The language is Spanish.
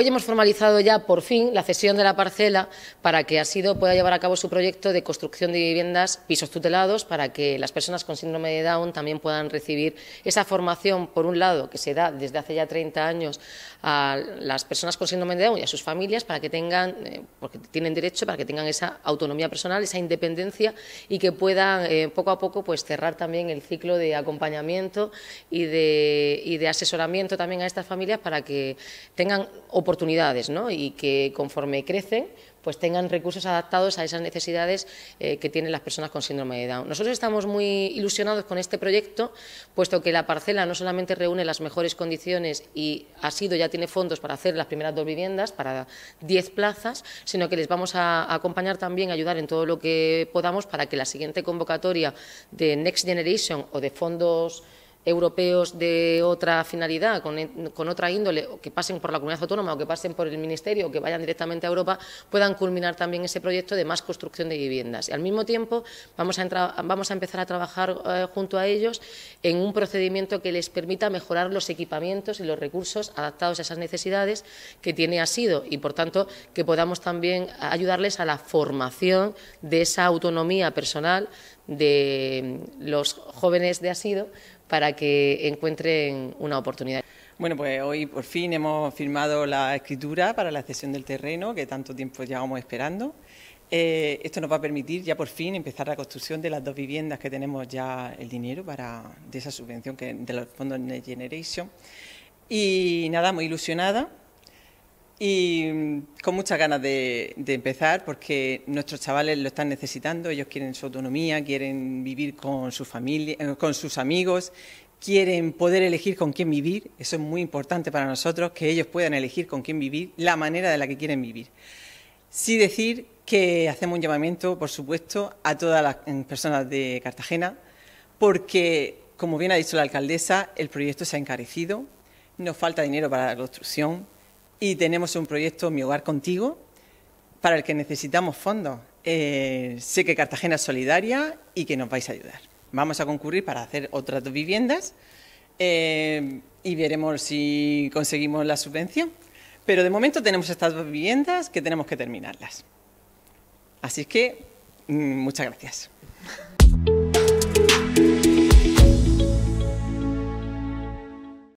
Hoy hemos formalizado ya, por fin, la cesión de la parcela para que Asido pueda llevar a cabo su proyecto de construcción de viviendas, pisos tutelados, para que las personas con síndrome de Down también puedan recibir esa formación, por un lado, que se da desde hace ya 30 años a las personas con síndrome de Down y a sus familias, para que tengan, eh, porque tienen derecho, para que tengan esa autonomía personal, esa independencia y que puedan, eh, poco a poco, pues cerrar también el ciclo de acompañamiento y de, y de asesoramiento también a estas familias para que tengan oportunidades oportunidades y que conforme crecen pues tengan recursos adaptados a esas necesidades eh, que tienen las personas con síndrome de Down. Nosotros estamos muy ilusionados con este proyecto, puesto que la parcela no solamente reúne las mejores condiciones y ha sido, ya tiene fondos para hacer las primeras dos viviendas, para 10 plazas, sino que les vamos a, a acompañar también, ayudar en todo lo que podamos para que la siguiente convocatoria de Next Generation o de fondos europeos de otra finalidad, con, otra índole, o que pasen por la comunidad autónoma o que pasen por el Ministerio o que vayan directamente a Europa, puedan culminar también ese proyecto de más construcción de viviendas. Y al mismo tiempo vamos a, empezar a trabajar eh, junto a ellos en un procedimiento que les permita mejorar los equipamientos y los recursos adaptados a esas necesidades que tiene Asido y, por tanto, que podamos también ayudarles a la formación de esa autonomía personal de los jóvenes de Asido para que encuentren una oportunidad. Bueno, pues hoy por fin hemos firmado la escritura para la cesión del terreno que tanto tiempo vamos esperando. Eh, esto nos va a permitir ya por fin empezar la construcción de las dos viviendas que tenemos ya el dinero para de esa subvención que de los fondos Next Generation. Y nada, muy ilusionada y mm, con muchas ganas de, empezar porque nuestros chavales lo están necesitando, ellos quieren su autonomía, quieren vivir con su familia, eh, con sus amigos, quieren poder elegir con quién vivir, eso es muy importante para nosotros, que ellos puedan elegir con quién vivir, la manera de la que quieren vivir. Sí decir que hacemos un llamamiento, por supuesto, a todas las mm, personas de Cartagena, porque, como bien ha dicho la alcaldesa, el proyecto se ha encarecido, nos falta dinero para la construcción, y tenemos un proyecto Mi Hogar Contigo para el que necesitamos fondos. Eh, sé que Cartagena es solidaria y que nos vais a ayudar. Vamos a concurrir para hacer otras dos viviendas eh, y veremos si conseguimos la subvención. Pero de momento tenemos estas dos viviendas que tenemos que terminarlas. Así es que, mm, muchas gracias.